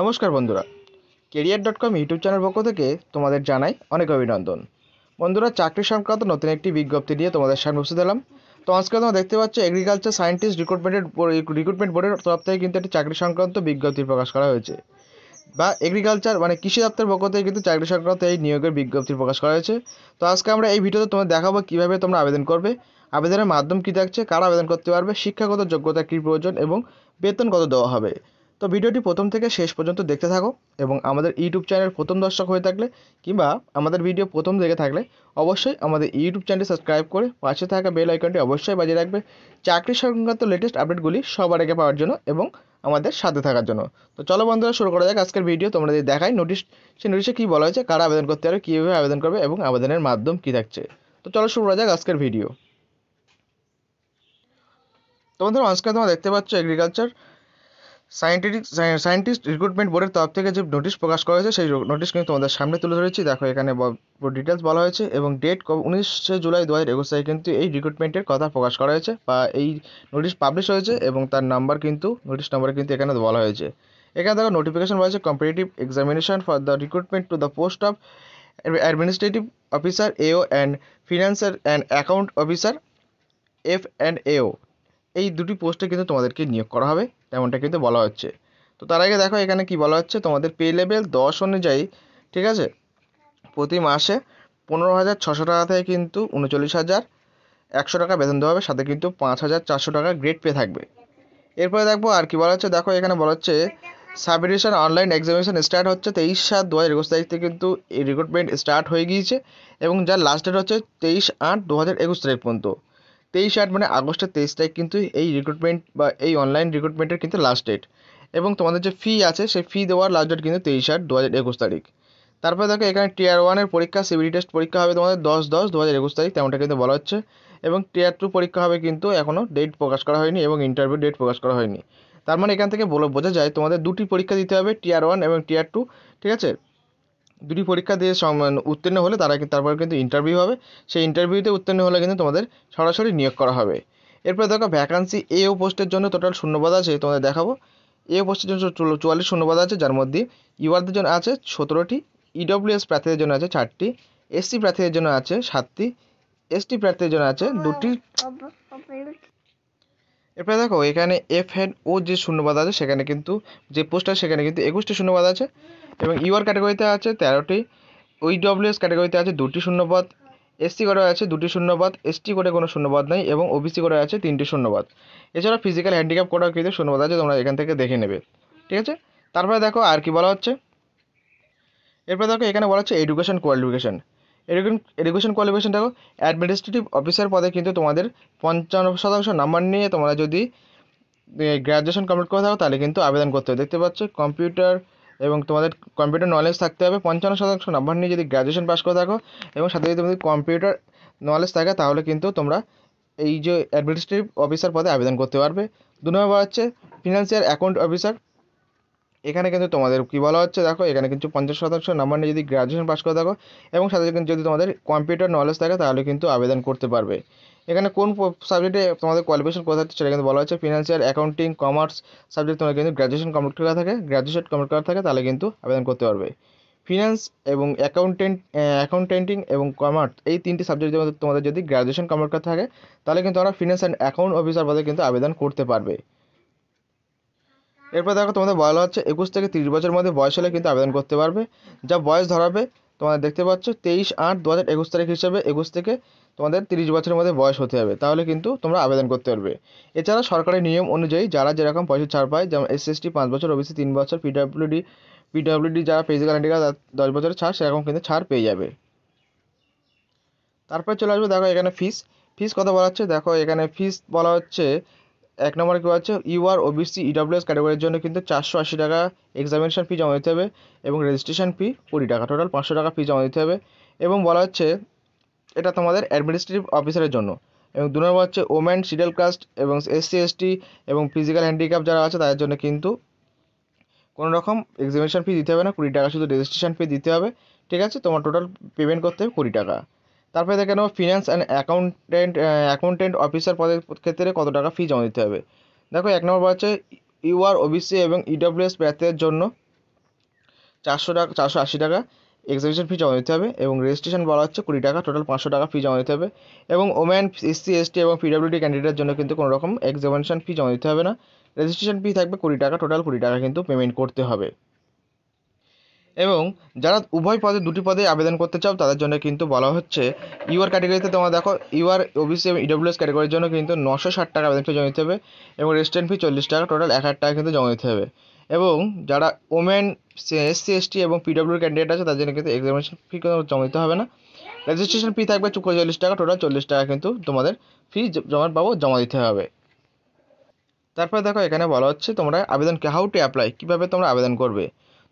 নমস্কার বন্ধুরা career dot com YouTube channel পক্ষ থেকে তোমাদের জানাই অনেক অভিনন্দন বন্ধুরা চাকরি সংক্রান্ত নতুন একটি বিজ্ঞপ্তি দিয়ে তোমাদের সামনে বসে দিলাম তো আজকে তোমরা দেখতে পাচ্ছ এগ্রিকালচার সায়েন্টিস্ট রিক্রুটমেন্টের রিক্রুটমেন্ট বোর্ডের তরফ থেকে কিন্তু একটি চাকরি সংক্রান্ত বিজ্ঞপ্তি প্রকাশ করা হয়েছে বা এগ্রিকালচার মানে কৃষি দপ্তরের পক্ষ থেকে কিন্তু চাকরি সংক্রান্ত এই নিয়োগের বিজ্ঞপ্তি প্রকাশ করা হয়েছে তো আজকে আমরা এই ভিডিওতে তোমাদের দেখাবো কীভাবে তোমরা আবেদন করবে আবেদনের মাধ্যম কী থাকছে কারা আবেদন করতে পারবে শিক্ষাগত যোগ্যতা কী প্রয়োজন এবং বেতন কত দেওয়া হবে তো ভিডিওটি প্রথম থেকে শেষ পর্যন্ত দেখতে থাকো এবং আমাদের ইউটিউব চ্যানেল প্রথম দর্শক হয়ে থাকলে কিংবা আমাদের ভিডিও প্রথম দেখে থাকলে অবশ্যই আমাদের ইউটিউব চ্যানেলটি সাবস্ক্রাইব করে পাশে থাকা বেল আইকনটি অবশ্যই বাজিয়ে রাখবে চাকরি সংক্রান্ত লেটেস্ট আপডেটগুলি সবার আগে পাওয়ার জন্য এবং আমাদের সাথে থাকার জন্য তো চলো বন্ধুরা শুরু করা যাক আজকের ভিডিও তোমরা যদি দেখাই নোটিশ সেই নোটিশে কী বলা হয়েছে কারা আবেদন করতে পারে কীভাবে আবেদন করবে এবং আবেদনের মাধ্যম কী থাকছে তো চলো শুরু করা যাক আজকের ভিডিও তোমাদের অনস্ক্রিনে তোমরা দেখতে পাচ্ছ এগ্রিকালচার সাইন্টিফিক সাইন্টিস্ট রিক্রুটমেন্ট বোর্ডের তরফ থেকে যে নোটিশ প্রকাশ করা হয়েছে সেই নোটিশ কিন্তু তোমাদের সামনে তুলে ধরেছি দেখো এখানে ডিটেলস বলা হয়েছে এবং ডেট উনিশে জুলাই দু হাজার একুশ তারিখে কিন্তু এই রিক্রুটমেন্টের কথা প্রকাশ করা হয়েছে বা এই নোটিশ পাবলিশ হয়েছে এবং তার নাম্বার কিন্তু নোটিশ নাম্বার কিন্তু এখানে বলা হয়েছে এখানে দেখো নোটিফিকেশন রয়েছে competitive examination for the recruitment to the post of administrative officer AO and financer and account officer F and AO এই দুটি পোস্টে কিন্তু তোমাদেরকে নিয়োগ করা হবে তেমনটা কিন্তু বলা হচ্ছে তো তার আগে দেখো এখানে কি বলা হচ্ছে তোমাদের পে লেভেল দশ অনুযায়ী ঠিক আছে প্রতি মাসে পনেরো হাজার ছশো টাকা থেকে কিন্তু উনচল্লিশ হাজার একশো টাকা বেতন দেওয়া হবে সাথে কিন্তু পাঁচ হাজার চারশো টাকা গ্রেড পে থাকবে এরপরে দেখবো আর কি বলা হচ্ছে দেখো এখানে বলা হচ্ছে সাবমিটিশন অনলাইন এক্সামিনেশন স্টার্ট হচ্ছে তেইশ সাত দু হাজার একুশ তারিখ থেকে কিন্তু এই রিক্রুটমেন্ট স্টার্ট হয়ে গিয়েছে এবং যার লাস্ট ডেট হচ্ছে তেইশ আট দু হাজার একুশ তারিখ পর্যন্ত তেইশ আট মানে আগস্টের তেইশ তারিখ কিন্তু এই রিক্রুটমেন্ট বা এই অনলাইন রিক্রুটমেন্টের কিন্তু লাস্ট ডেট এবং তোমাদের যে ফি আছে সেই ফি দেওয়ার লাস্ট ডেট কিন্তু তেইশ আট দু হাজার একুশ তারিখ তারপরে দেখো এখানে টিয়ার ওয়ানের পরীক্ষা সিবিডি টেস্ট পরীক্ষা হবে তোমাদের দশ দশ দু হাজার একুশ তারিখ তেমনটা কিন্তু বলা হচ্ছে এবং টিয়ার টু পরীক্ষা হবে কিন্তু এখনও ডেট প্রকাশ করা হয়নি এবং ইন্টারভিউ ডেট প্রকাশ করা হয়নি তার মানে এখান থেকে বলে বোঝা যায় তোমাদের দুটি পরীক্ষা দিতে হবে টিয়ার ওয়ান এবং টিয়ার টু ঠিক আছে দুটি পরীক্ষা দিয়ে মানে উত্তীর্ণ হলে তারা তারপর কিন্তু ইন্টারভিউ হবে সেই ইন্টারভিউতে উত্তীর্ণ হলে কিন্তু তোমাদের সরাসরি নিয়োগ করা হবে এরপরে দেখো ভ্যাকান্সি এ ও পোস্টের জন্য টোটাল শূন্যপদ আছে তোমাদের দেখাবো এ পোস্টের জন্য চুয়াল্লিশ শূন্যপদ আছে যার মধ্যে ইউআরদের জন্য আছে সতেরোটি ইডব্লিউএস e প্রার্থীদের জন্য আছে চারটি এসসি প্রার্থীদের জন্য আছে সাতটি এসটি প্রার্থীদের জন্য আছে হ্যাঁ, দুটি এরপরে দেখো এখানে এফ হেড ও যে শূন্যবাদ আছে সেখানে কিন্তু যে পোস্টার সেখানে কিন্তু একুশটি শূন্যবাদ আছে এবং ইউআর e ক্যাটাগরিতে আছে তেরোটি ওই এস ক্যাটাগরিতে আছে দুটি শূন্যবাদ এসসি করে আছে দুটি শূন্যবাদ এসটি করে কোনো শূন্যবাদ নেই এবং ওবিসি করে আছে তিনটি শূন্যবাদ এছাড়া ফিজিক্যাল হ্যান্ডিক্যাপ করার কিন্তু শূন্যবাদ আছে তোমরা এখান থেকে দেখে নেবে ঠিক আছে তারপরে দেখো আর কি বলা হচ্ছে এরপরে দেখো এখানে বলা হচ্ছে এডুকেশন কোয়ালিফিকেশন এরকম এডুকেশন কোয়ালিফিকেশন দেখো অ্যাডমিনিস্ট্রেটিভ অফিসার পদে কিন্তু তোমাদের পঞ্চান্ন শতাংশ নাম্বার নিয়ে তোমরা যদি গ্র্যাজুয়েশন কমপ্লিট করে থাকো তাহলে কিন্তু আবেদন করতে হবে দেখতে পাচ্ছ কম্পিউটার এবং তোমাদের কম্পিউটার নলেজ থাকতে হবে পঞ্চান্ন শতাংশ নাম্বার নিয়ে যদি গ্র্যাজুয়েশন পাস করে থাকো এবং সাথে যদি তোমাদের কম্পিউটার নলেজ থাকে তাহলে কিন্তু তোমরা এই যে অ্যাডমিনিস্ট্রেটিভ অফিসার পদে আবেদন করতে পারবে দু নম্বর হচ্ছে ফিনান্সিয়াল অ্যাকাউন্ট অফিসার এখানে কিন্তু তোমাদের কী বলা হচ্ছে দেখো এখানে কিন্তু পঞ্চাশ শতাংশ নাম্বার নিয়ে যদি গ্র্যাজুয়েশন পাস করে থাকো এবং সাথে কিন্তু যদি তোমাদের কম্পিউটার নলেজ থাকে তাহলে কিন্তু আবেদন করতে পারবে এখানে কোন সাবজেক্টে তোমাদের কোয়ালিফিকেশন কোথা হচ্ছে সেটা কিন্তু বলা হচ্ছে ফিনান্সিয়াল অ্যাকাউন্টিং কমার্স সাবজেক্ট তোমাদের কিন্তু গ্র্যাজুয়েশন কমপ্লিট করা থাকে গ্র্যাজুয়েশন কমপ্লিট করা থাকে তাহলে কিন্তু আবেদন করতে পারবে ফিনান্স এবং অ্যাকাউন্টেন্ট অ্যাকাউন্টেন্টিং এবং কমার্স এই তিনটি সাবজেক্টের মধ্যে তোমাদের যদি গ্র্যাজুয়েশন কমপ্লিট করা থাকে তাহলে কিন্তু তোমরা ফিনান্স অ্যান্ড অ্যাকাউন্ট অফিসার পদে কিন্তু আবেদন করতে পারবে এরপর দেখো তোমাদের বলা হচ্ছে একুশ থেকে তিরিশ বছর মধ্যে বয়স হলে কিন্তু আবেদন করতে পারবে যা বয়স ধরাবে তোমাদের দেখতে পাচ্ছ তেইশ আট দু হাজার একুশ তারিখ হিসাবে একুশ থেকে তোমাদের তিরিশ বছরের মধ্যে বয়স হতে হবে তাহলে কিন্তু তোমরা আবেদন করতে পারবে এছাড়া সরকারি নিয়ম অনুযায়ী যারা যেরকম পয়সা ছাড় পায় যেমন এস টি পাঁচ বছর ওবিসি তিন বছর পিডাব্লিউডি পিডাব্লিউডি যারা ফিজিক্যাল হ্যান্ডিক্যাপ দশ বছরের ছাড় সেরকম কিন্তু ছাড় পেয়ে যাবে তারপরে চলে আসবে দেখো এখানে ফিস ফিস কথা বলা হচ্ছে দেখো এখানে ফিস বলা হচ্ছে এক নম্বরে কী আছে ইউআর ওবিসি ইডাব্লিউএস ক্যাটাগরির জন্য কিন্তু চারশো আশি টাকা এক্সামিনেশান ফি জমা দিতে হবে এবং রেজিস্ট্রেশন ফি কুড়ি টাকা টোটাল পাঁচশো টাকা ফি জমা দিতে হবে এবং বলা হচ্ছে এটা তোমাদের অ্যাডমিনিস্ট্রেটিভ অফিসারের জন্য এবং দু নম্বর হচ্ছে ওমেন সিডেল কাস্ট এবং এসসি এসটি এবং ফিজিক্যাল হ্যান্ডিক্যাপ যারা আছে তাদের জন্য কিন্তু কোনো রকম এক্সামিনেশান ফি দিতে হবে না কুড়ি টাকা শুধু রেজিস্ট্রেশন ফি দিতে হবে ঠিক আছে তোমার টোটাল পেমেন্ট করতে হবে কুড়ি টাকা তারপরে দেখে নেবো finance and accountant accountant officer পদের ক্ষেত্রে কত টাকা ফি জমা দিতে হবে দেখো এক নম্বর হচ্ছে ইউআর ওবিসি এবং ইডব্লিউএস e প্রার্থীদের জন্য চারশো টাকা চারশো আশি টাকা এক্সিবিশন ফি জমা দিতে হবে এবং রেজিস্ট্রেশন বলা হচ্ছে কুড়ি টাকা টোটাল পাঁচশো টাকা ফি জমা দিতে হবে এবং ওম্যান এসসি এসটি এবং পিডাব্লিউডি ক্যান্ডিডেটের জন্য কিন্তু কোনো রকম এক্সিবিশন ফি জমা দিতে হবে না রেজিস্ট্রেশন ফি থাকবে কুড়ি টাকা টোটাল কুড়ি টাকা কিন্তু পেমেন্ট করতে হবে এবং যারা উভয় পদে দুটি পদে আবেদন করতে চাও তাদের জন্য কিন্তু বলা হচ্ছে ইউআর ক্যাটাগরিতে তোমরা দেখো ইউআর ওবিসি এবং ইডব্লিউএস ক্যাটাগরির জন্য কিন্তু নশো ষাট টাকা আবেদন ফি জমা দিতে হবে এবং রেজিস্ট্রেন্ট ফি চল্লিশ টাকা টোটাল এক হাজার টাকা কিন্তু জমা দিতে হবে এবং যারা ওমেন এসসি এসটি এবং পিডব্লিউর ক্যান্ডিডেট আছে তাদের জন্য কিন্তু এক্সামিনেশন ফি কোনো জমা দিতে হবে না রেজিস্ট্রেশন ফি থাকবে চল্লিশ টাকা টোটাল চল্লিশ টাকা কিন্তু তোমাদের ফি জমার পাবো জমা দিতে হবে তারপরে দেখো এখানে বলা হচ্ছে তোমরা আবেদন হাউ টু অ্যাপ্লাই কীভাবে তোমরা আবেদন করবে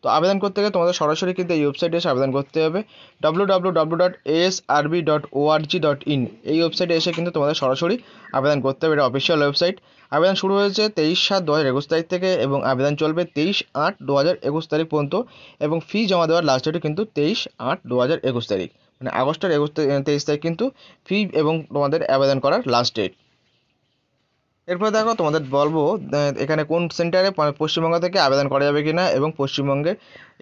তো আবেদন করতে গেলে তোমাদের সরাসরি কিন্তু এই ওয়েবসাইটে এসে আবেদন করতে হবে W dot S R B dot dot in এই ওয়েবসাইটে এসে কিন্তু তোমাদের সরাসরি আবেদন করতে হবে এটা অফিসিয়াল ওয়েবসাইট আবেদন শুরু হয়েছে তেইশ সাত দু হাজার একুশ তারিখ থেকে এবং আবেদন চলবে তেইশ আট দু হাজার একুশ তারিখ পর্যন্ত এবং ফি জমা দেওয়ার লাস্ট ডেটও কিন্তু তেইশ আট দু হাজার একুশ তারিখ মানে আগস্টের একুশ তেইশ তারিখ কিন্তু ফি এবং তোমাদের আবেদন করার লাস্ট ডেট এরপর দেখো তোমাদের বলবো এখানে কোন সেন্টারে পশ্চিমবঙ্গ থেকে আবেদন করা যাবে কিনা এবং পশ্চিমবঙ্গে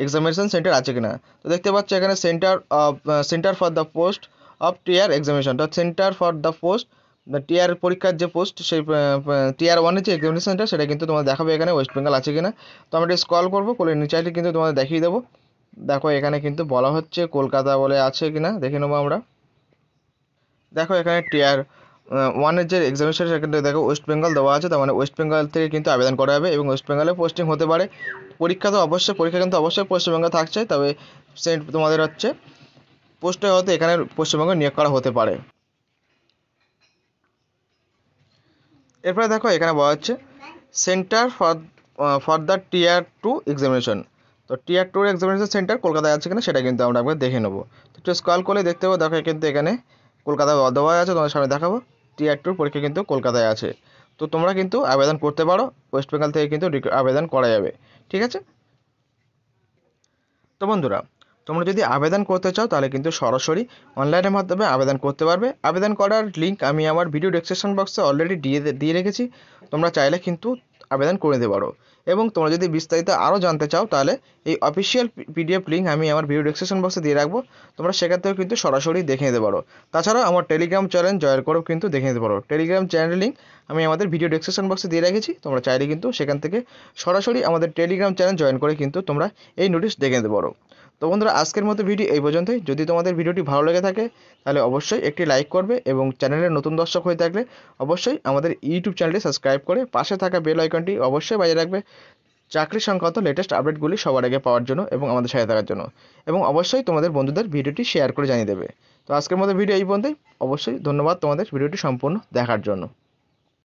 এক্সামিনেশন সেন্টার আছে কিনা তো দেখতে পাচ্ছ এখানে centre of centre for the post of tier examination অর্থাৎ centre for the post tier পরীক্ষার যে পোস্ট সেই টিয়ার ওয়ানের যে এক্সামিনেশনটা সেটা কিন্তু তোমাদের দেখাবে এখানে ওয়েস্ট বেঙ্গল আছে কিনা তো আমরা এটা স্কল করবো করে নিচাইটি কিন্তু তোমাদের দেখিয়ে দেবো দেখো এখানে কিন্তু বলা হচ্ছে কলকাতা বলে আছে কিনা দেখে নেবো আমরা দেখো এখানে টিয়ার ওয়ানের যে এক্সামিনেশন সেটা কিন্তু দেখো ওয়েস্ট বেঙ্গল দেওয়া আছে তার মানে ওয়েস্ট বেঙ্গল থেকে কিন্তু আবেদন করা হবে এবং ওয়েস্ট বেঙ্গলে পোস্টিং হতে পারে পরীক্ষা তো অবশ্যই পরীক্ষা কিন্তু অবশ্যই পশ্চিমবঙ্গে থাকছে তবে সেন্ট তোমাদের হচ্ছে পোস্টে হয়তো এখানে পশ্চিমবঙ্গে নিয়োগ করা হতে পারে এরপরে দেখো এখানে বলা হচ্ছে centre for for the tier two examination তো টিয়ার টুর এক্সামিনেশন সেন্টার কলকাতায় আছে কিনা সেটা কিন্তু আমরা একবার দেখে নেবো তো একটু স্কল করলে দেখতে পাবো দেখো কিন্তু এখানে কলকাতায় দেওয়া আছে তোমাদের সামনে দেখাবো টিয়ার টুর পরীক্ষা কিন্তু কলকাতায় আছে তো তোমরা কিন্তু আবেদন করতে পারো ওয়েস্ট বেঙ্গল থেকে কিন্তু আবেদন করা যাবে ঠিক আছে তো বন্ধুরা তোমরা যদি আবেদন করতে চাও তাহলে কিন্তু সরাসরি অনলাইনের মাধ্যমে আবেদন করতে পারবে আবেদন করার লিঙ্ক আমি আমার ভিডিও ডেসক্রিপশন বক্সে অলরেডি দিয়ে দিয়ে রেখেছি তোমরা চাইলে কিন্তু আবেদন করে দিতে পারো এবং তোমরা যদি বিস্তারিত আরও জানতে চাও তাহলে এই অফিসিয়াল পিডিএফ লিঙ্ক আমি আমার ভিডিও ডিসক্রিপশন বক্সে দিয়ে রাখবো তোমরা সেখান থেকেও কিন্তু সরাসরি দেখে নিতে পারো তাছাড়া আমার টেলিগ্রাম চ্যানেল জয়েন করেও কিন্তু দেখে নিতে পারো টেলিগ্রাম চ্যানেল লিঙ্ক আমি আমাদের ভিডিও ডিসক্রিপশন বক্সে দিয়ে রেখেছি তোমরা চাইলে কিন্তু সেখান থেকে সরাসরি আমাদের টেলিগ্রাম চ্যানেল জয়েন করে কিন্তু তোমরা এই নোটিশ দেখে নিতে পারো তো বন্ধুরা আজকের মতো ভিডিও এই পর্যন্তই যদি তোমাদের ভিডিওটি ভালো লেগে থাকে তাহলে অবশ্যই একটি লাইক করবে এবং চ্যানেলের নতুন দর্শক হয়ে থাকলে অবশ্যই আমাদের ইউটিউব চ্যানেলটি সাবস্ক্রাইব করে পাশে থাকা বেল আইকনটি অবশ্যই বাজিয়ে রাখবে চাকরি সংক্রান্ত লেটেস্ট আপডেটগুলি সবার আগে পাওয়ার জন্য এবং আমাদের সাথে থাকার জন্য এবং অবশ্যই তোমাদের বন্ধুদের ভিডিওটি শেয়ার করে জানিয়ে দেবে তো আজকের মতো ভিডিও এই পর্যন্তই অবশ্যই ধন্যবাদ তোমাদের ভিডিওটি সম্পূর্ণ দেখার জন্য